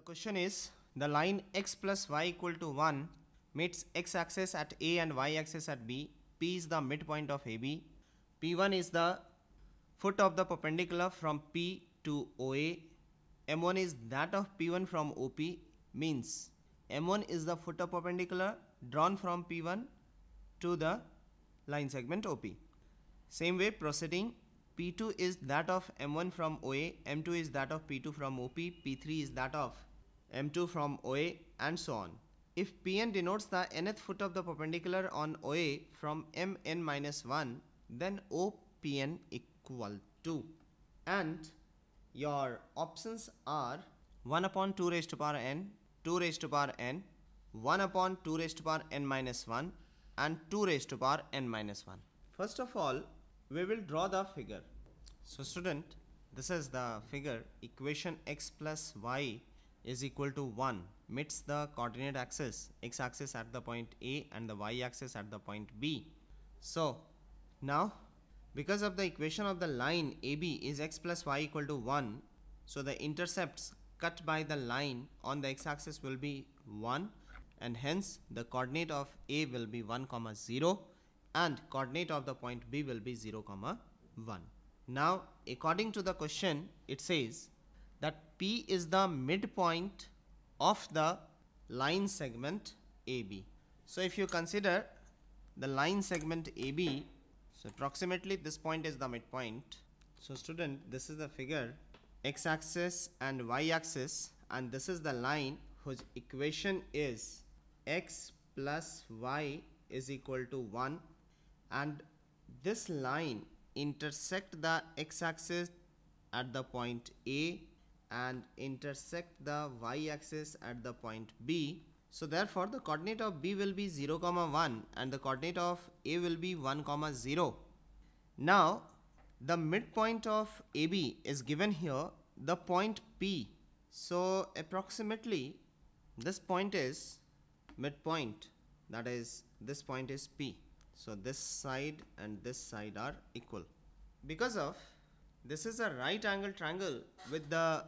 The question is the line x plus y equal to 1 meets x axis at A and y axis at B. P is the midpoint of AB. P1 is the foot of the perpendicular from P to OA. M1 is that of P1 from OP means M1 is the foot of perpendicular drawn from P1 to the line segment OP. Same way proceeding P2 is that of M1 from OA, M2 is that of P2 from OP, P3 is that of m2 from OA and so on. If Pn denotes the nth foot of the perpendicular on OA from Mn minus 1 then OPN equal to and your options are 1 upon 2 raised to power n, 2 raised to power n, 1 upon 2 raised to power n minus 1 and 2 raised to power n minus 1. First of all, we will draw the figure. So student, this is the figure equation x plus y is equal to 1 meets the coordinate axis x axis at the point A and the y axis at the point B. So now because of the equation of the line AB is x plus y equal to 1 so the intercepts cut by the line on the x axis will be 1 and hence the coordinate of A will be 1 comma 0 and coordinate of the point B will be 0 comma 1. Now according to the question it says that P is the midpoint of the line segment AB. So if you consider the line segment AB, so approximately this point is the midpoint. So student, this is the figure x-axis and y-axis and this is the line whose equation is x plus y is equal to 1 and this line intersect the x-axis at the point A and intersect the y-axis at the point B. So therefore the coordinate of B will be 0 comma 1 and the coordinate of A will be 1 comma 0. Now the midpoint of AB is given here the point P. So approximately this point is midpoint that is this point is P. So this side and this side are equal. Because of this is a right angle triangle with the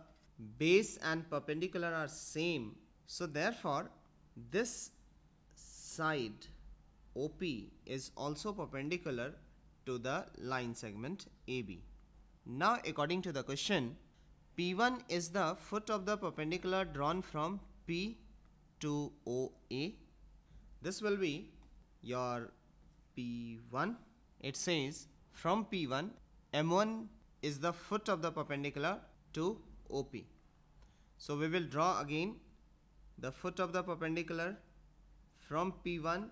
base and perpendicular are same so therefore this side OP is also perpendicular to the line segment AB. Now according to the question P1 is the foot of the perpendicular drawn from P to OA. This will be your P1. It says from P1 M1 is the foot of the perpendicular to OP. So we will draw again the foot of the perpendicular from P1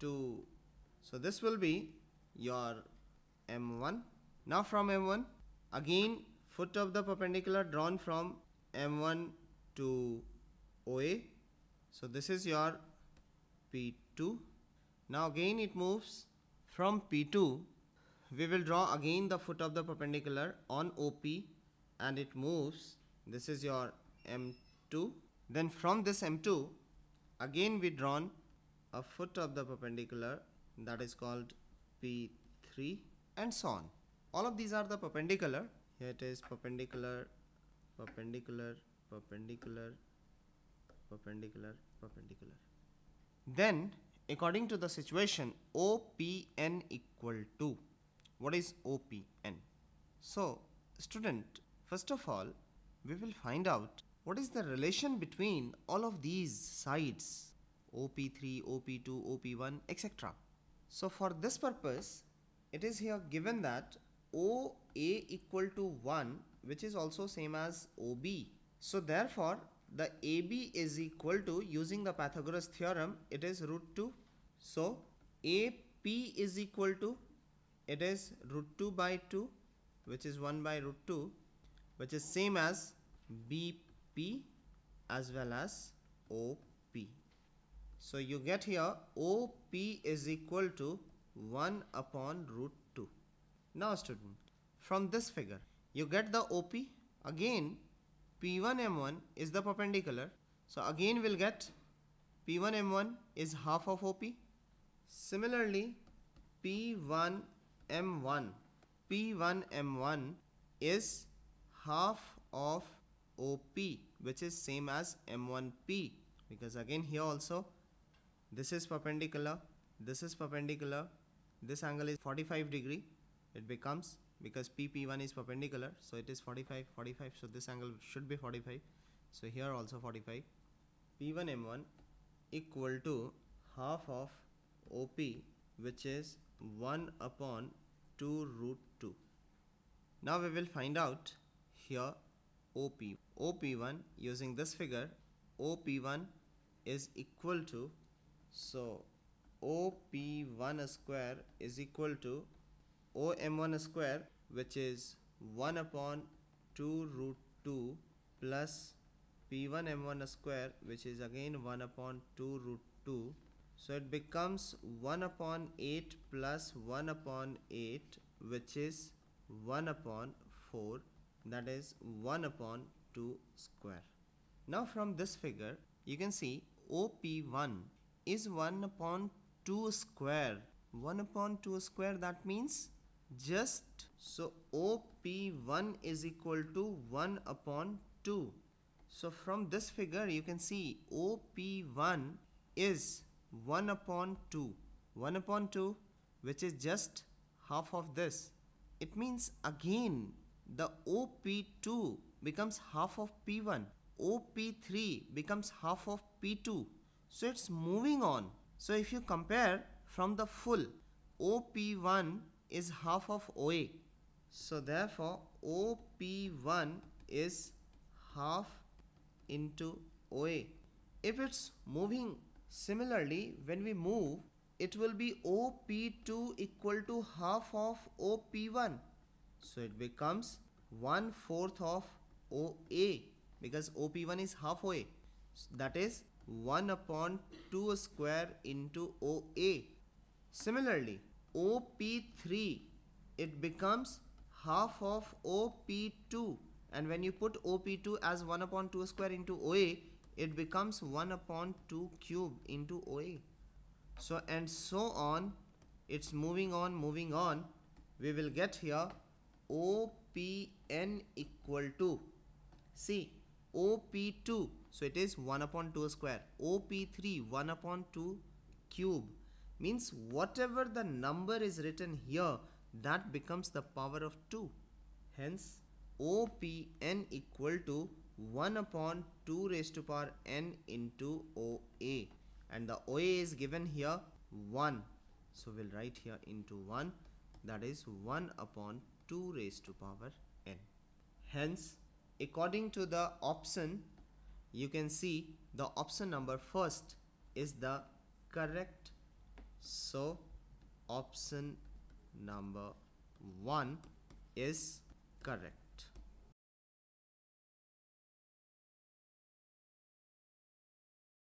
to so this will be your M1. Now from M1 again foot of the perpendicular drawn from M1 to OA. So this is your P2. Now again it moves from P2 we will draw again the foot of the perpendicular on OP and it moves this is your m2 then from this m2 again we drawn a foot of the perpendicular that is called p3 and so on all of these are the perpendicular here it is perpendicular perpendicular perpendicular perpendicular perpendicular then according to the situation opn equal to what is opn so student First of all, we will find out what is the relation between all of these sides OP3, OP2, OP1, etc. So for this purpose, it is here given that OA equal to 1 which is also same as OB. So therefore, the AB is equal to using the Pythagoras theorem, it is root 2. So AP is equal to, it is root 2 by 2 which is 1 by root 2 which is same as BP as well as OP. So you get here OP is equal to 1 upon root 2. Now student, from this figure, you get the OP. Again, P1M1 is the perpendicular. So again we'll get P1M1 is half of OP. Similarly, P1M1, P1M1 is half of OP which is same as M1P because again here also this is perpendicular this is perpendicular this angle is 45 degree it becomes because PP1 is perpendicular so it is 45 45 so this angle should be 45 so here also 45 P1 M1 equal to half of OP which is 1 upon 2 root 2 now we will find out here OP. OP1 using this figure OP1 is equal to so OP1 square is equal to OM1 square which is 1 upon 2 root 2 plus P1 M1 square which is again 1 upon 2 root 2 so it becomes 1 upon 8 plus 1 upon 8 which is 1 upon 4 that is 1 upon 2 square. Now from this figure you can see OP1 is 1 upon 2 square. 1 upon 2 square that means just so OP1 is equal to 1 upon 2. So from this figure you can see OP1 is 1 upon 2. 1 upon 2 which is just half of this. It means again the OP2 becomes half of P1. OP3 becomes half of P2. So it's moving on. So if you compare from the full, OP1 is half of OA. So therefore OP1 is half into OA. If it's moving similarly, when we move, it will be OP2 equal to half of OP1. So it becomes one fourth of OA because OP1 is half OA. So that is 1 upon 2 square into OA. Similarly, OP3 it becomes half of OP2 and when you put OP2 as 1 upon 2 square into OA it becomes 1 upon 2 cube into OA. So and so on it's moving on moving on we will get here OPN equal to see OP2 so it is 1 upon 2 square OP3 1 upon 2 cube means whatever the number is written here that becomes the power of 2 hence OPN equal to 1 upon 2 raised to power n into OA and the OA is given here 1 so we'll write here into 1 that is 1 upon 2 raised to power n. Hence, according to the option, you can see the option number first is the correct. So, option number 1 is correct.